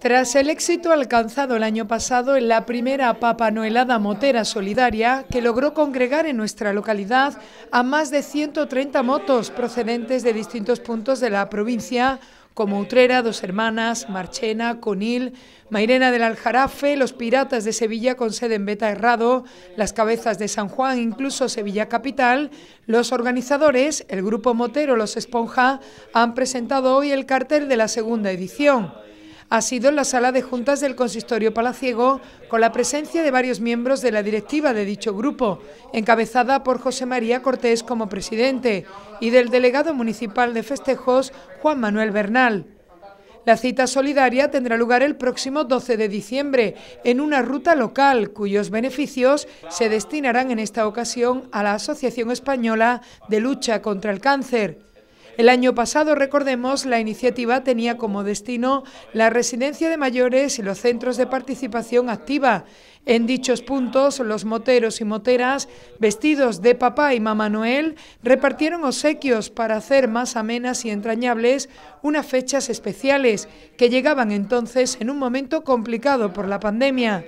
Tras el éxito alcanzado el año pasado en la primera Papa Noelada Motera Solidaria, que logró congregar en nuestra localidad a más de 130 motos procedentes de distintos puntos de la provincia, como Utrera, Dos Hermanas, Marchena, Conil, Mairena del Aljarafe, Los Piratas de Sevilla con sede en Beta Herrado, Las Cabezas de San Juan, incluso Sevilla Capital, los organizadores, el Grupo Motero Los Esponja, han presentado hoy el cartel de la segunda edición ha sido en la sala de juntas del consistorio palaciego con la presencia de varios miembros de la directiva de dicho grupo, encabezada por José María Cortés como presidente y del delegado municipal de festejos Juan Manuel Bernal. La cita solidaria tendrá lugar el próximo 12 de diciembre en una ruta local cuyos beneficios se destinarán en esta ocasión a la Asociación Española de Lucha contra el Cáncer. El año pasado, recordemos, la iniciativa tenía como destino la residencia de mayores y los centros de participación activa. En dichos puntos, los moteros y moteras, vestidos de papá y mamá Noel, repartieron obsequios para hacer más amenas y entrañables unas fechas especiales que llegaban entonces en un momento complicado por la pandemia.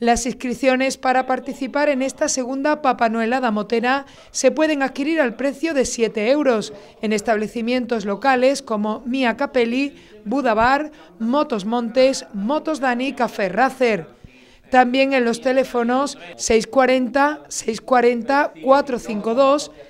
Las inscripciones para participar en esta segunda da Motera se pueden adquirir al precio de 7 euros en establecimientos locales como Mia Capelli, Budabar, Motos Montes, Motos Dani, Café Racer. También en los teléfonos 640 640 452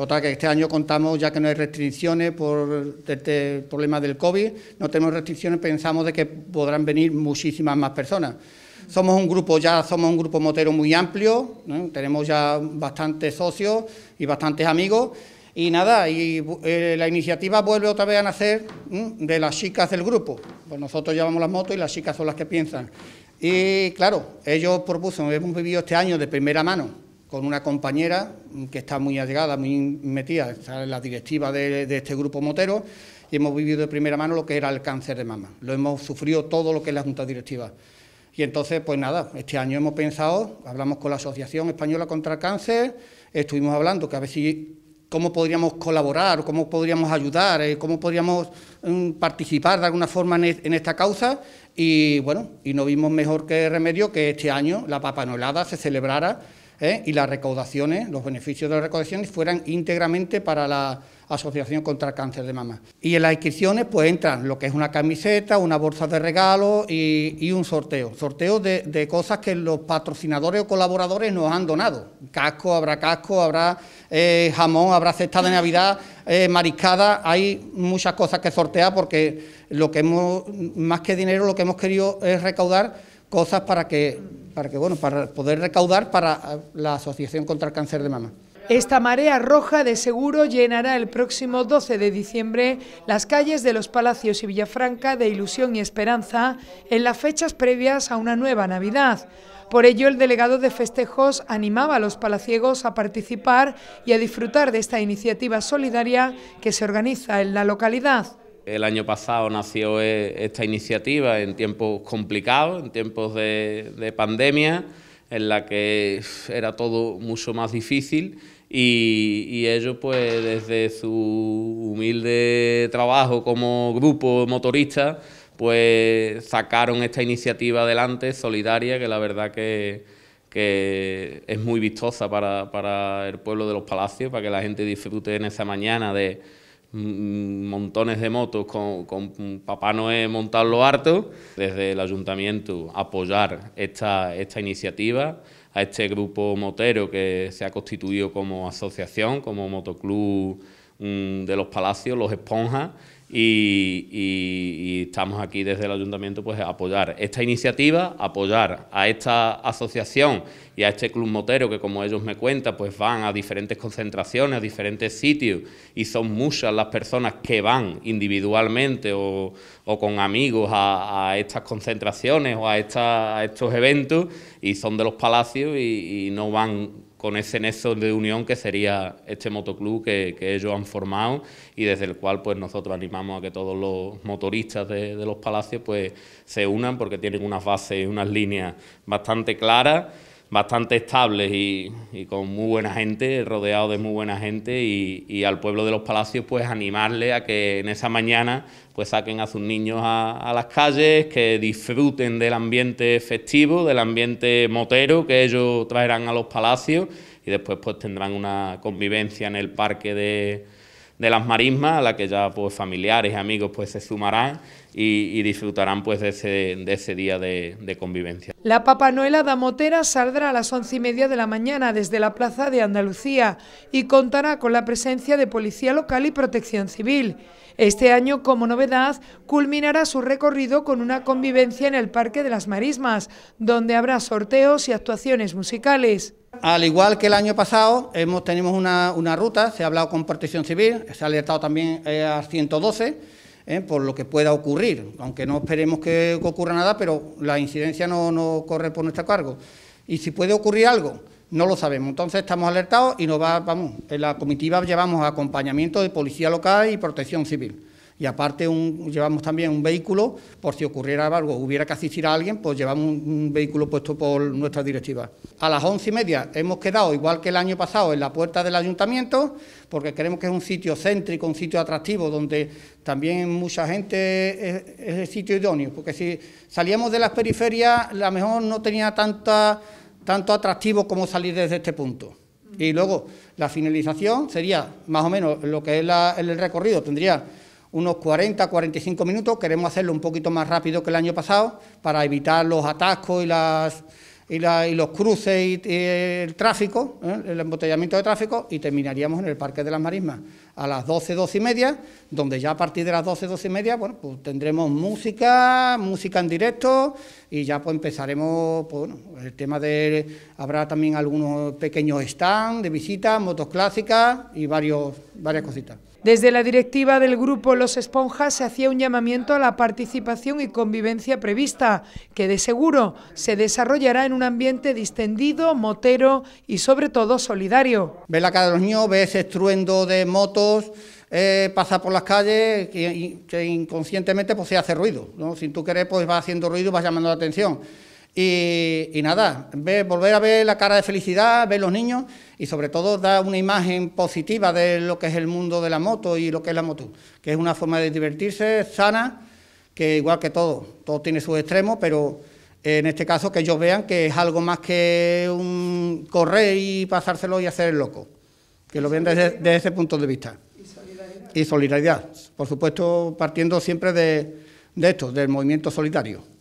Otra que este año contamos, ya que no hay restricciones por este problema del COVID, no tenemos restricciones, pensamos de que podrán venir muchísimas más personas. Somos un grupo ya, somos un grupo motero muy amplio, tenemos ya bastantes socios y bastantes amigos. Y nada, y eh, la iniciativa vuelve otra vez a nacer de las chicas del grupo. Pues nosotros llevamos las motos y las chicas son las que piensan. Y claro, ellos propusieron, hemos vivido este año de primera mano con una compañera que está muy allegada, muy metida, está en la directiva de, este grupo motero y hemos vivido de primera mano lo que era el cáncer de mama. Lo hemos sufrido todo lo que es la junta directiva. Y entonces, pues nada, este año hemos pensado, hablamos con la Asociación Española contra el Cáncer, estuvimos hablando que a ver si cómo podríamos colaborar, cómo podríamos ayudar, eh, cómo podríamos mm, participar de alguna forma en, esta causa. Y bueno, y no vimos mejor que remedio que este año la Papa Papanolada se celebrara ¿eh? y las recaudaciones, los beneficios de las recaudaciones fueran íntegramente para la Asociación contra el Cáncer de Mama. Y en las inscripciones pues entran lo que es una camiseta, una bolsa de regalo y, un sorteo. Sorteo de, cosas que los patrocinadores o colaboradores nos han donado. Casco, habrá casco, habrá eh, jamón, habrá cesta de Navidad, eh, mariscada. Hay muchas cosas que sortear porque lo que hemos, más que dinero, lo que hemos querido es recaudar cosas para que, para que bueno, para poder recaudar para ah, la Asociación contra el Cáncer de Mama. Esta marea roja de seguro llenará el próximo 12 de diciembre las calles de los Palacios y Villafranca de ilusión y esperanza en las fechas previas a una nueva Navidad. Por ello, el delegado de festejos animaba a los palaciegos a participar y a disfrutar de esta iniciativa solidaria que se organiza en la localidad. El año pasado nació e, esta iniciativa en tiempos complicados, en tiempos de, pandemia, en la que era todo mucho más difícil y, ellos pues desde su humilde trabajo como grupo motorista pues sacaron esta iniciativa adelante solidaria que la verdad que, es muy vistosa para, para el pueblo de los palacios, para que la gente disfrute en esa mañana de, montones de motos con, Papá Noé montarlo harto, desde el ayuntamiento apoyar esta, esta iniciativa, a este grupo motero que se ha constituido como asociación, como motoclub mm, de los palacios, los esponjas, y, estamos aquí desde el ayuntamiento pues a apoyar esta iniciativa, apoyar a esta asociación y a este club motero que como ellos me cuentan pues van a diferentes concentraciones, a diferentes sitios y son muchas las personas que van individualmente o, con amigos a, estas concentraciones o a, estos eventos y son de los palacios y no van con ese nexo de unión que sería este motoclub que, ellos han formado y desde el cual pues nosotros animamos a que todos los motoristas de, de los palacios pues se unan porque tienen unas bases y unas líneas bastante claras bastante estables y, con muy buena gente, rodeado de muy buena gente y, al pueblo de los palacios pues animarle a que en esa mañana pues saquen a sus niños a, a, las calles, que disfruten del ambiente festivo, del ambiente motero que ellos traerán a los palacios y después pues tendrán una convivencia en el parque de de las marismas, a la que ya pues familiares y amigos pues se sumarán y, disfrutarán pues de ese, de ese día de, convivencia. La Papa Noela Motera saldrá a las once y media de la mañana desde la Plaza de Andalucía y contará con la presencia de policía local y protección civil. Este año, como novedad, culminará su recorrido con una convivencia en el Parque de las Marismas, donde habrá sorteos y actuaciones musicales. Al igual que el año pasado, hemos, tenemos una, ruta, se ha hablado con Protección Civil, se ha alertado también eh, a 112, eh, por lo que pueda ocurrir, aunque no esperemos que ocurra nada, pero la incidencia no, no corre por nuestro cargo. Y si puede ocurrir algo, no lo sabemos. Entonces estamos alertados y nos va, vamos, en la comitiva llevamos acompañamiento de policía local y protección civil. Y aparte un, llevamos también un vehículo, por si ocurriera algo, hubiera que asistir a alguien, pues llevamos un, vehículo puesto por nuestra directiva. A las once y media hemos quedado, igual que el año pasado, en la puerta del ayuntamiento, porque creemos que es un sitio céntrico, un sitio atractivo, donde también mucha gente es, el sitio idóneo, porque si salíamos de las periferias, la mejor no tenía tanta, tanto atractivo como salir desde este punto. Y luego la finalización sería más o menos lo que es el recorrido, tendría unos 40-45 minutos, queremos hacerlo un poquito más rápido que el año pasado para evitar los atascos y, las, y, los cruces y, el tráfico, ¿eh? el embotellamiento de tráfico y terminaríamos en el Parque de las Marismas a las 12, 12 y media, donde ya a partir de las 12, 12 y media, bueno, pues tendremos música, música en directo y ya pues empezaremos, pues, bueno, el tema de, habrá también algunos pequeños stands de visitas, motos clásicas y varios, varias cositas. Desde la directiva del grupo Los Esponjas se hacía un llamamiento a la participación y convivencia prevista, que de seguro se desarrollará en un ambiente distendido, motero y sobre todo solidario. Ve la cara de los niños, ve ese estruendo de motos, eh, pasa por las calles que, inconscientemente pues, se hace ruido. ¿no? tú querer pues vas haciendo ruido y vas llamando la atención. Y, nada, volver a ver la cara de felicidad, ver los niños y sobre todo dar una imagen positiva de lo que es el mundo de la moto y lo que es la moto, que es una forma de divertirse sana, que igual que todo, todo tiene sus extremos, pero en este caso que ellos vean que es algo más que un correr y pasárselo y hacer el loco, que lo vean desde, ese punto de vista. Y solidaridad. Y solidaridad, por supuesto, partiendo siempre de, de esto, del movimiento solidario.